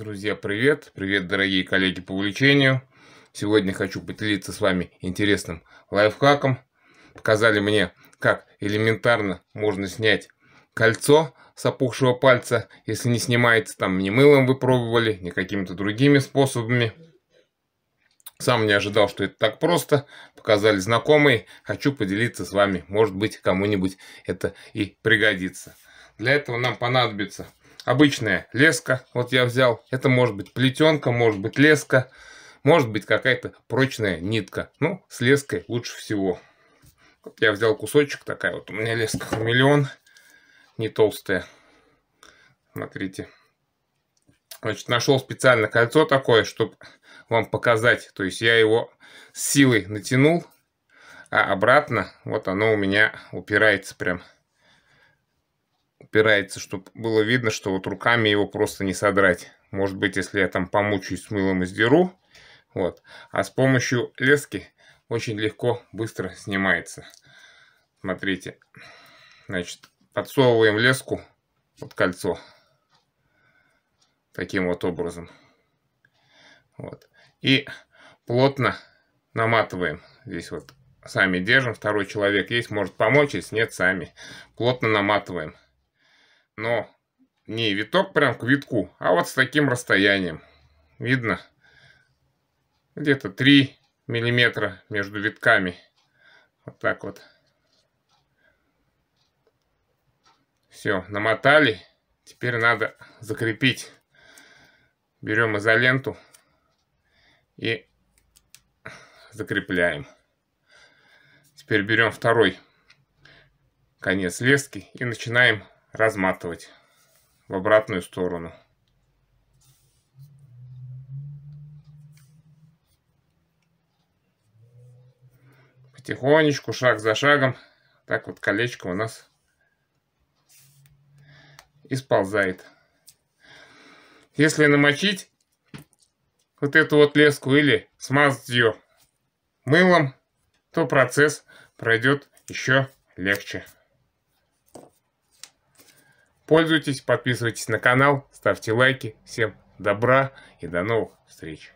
Друзья, привет! Привет, дорогие коллеги по увлечению! Сегодня хочу поделиться с вами интересным лайфхаком. Показали мне, как элементарно можно снять кольцо с опухшего пальца, если не снимается там ни мылом вы пробовали, ни какими-то другими способами. Сам не ожидал, что это так просто. Показали знакомые. Хочу поделиться с вами. Может быть, кому-нибудь это и пригодится. Для этого нам понадобится обычная леска, вот я взял, это может быть плетенка, может быть леска, может быть какая-то прочная нитка. Ну, с леской лучше всего. Вот я взял кусочек, такая вот у меня леска хамелеон, не толстая. Смотрите. Значит, нашел специально кольцо такое, чтобы вам показать. То есть я его с силой натянул, а обратно вот оно у меня упирается прям подпирается, чтобы было видно, что вот руками его просто не содрать. Может быть, если я там помучаюсь с мылом и сдеру. Вот. А с помощью лески очень легко, быстро снимается. Смотрите. Значит, подсовываем леску под кольцо. Таким вот образом. Вот. И плотно наматываем. Здесь вот сами держим. Второй человек есть, может помочь, если нет, сами. Плотно наматываем. Но не виток прям к витку, а вот с таким расстоянием. Видно, где-то 3 миллиметра между витками. Вот так вот. Все, намотали. Теперь надо закрепить. Берем изоленту и закрепляем. Теперь берем второй конец лески и начинаем разматывать в обратную сторону. Потихонечку, шаг за шагом, так вот колечко у нас исползает. Если намочить вот эту вот леску или смазать ее мылом, то процесс пройдет еще легче. Пользуйтесь, подписывайтесь на канал, ставьте лайки. Всем добра и до новых встреч.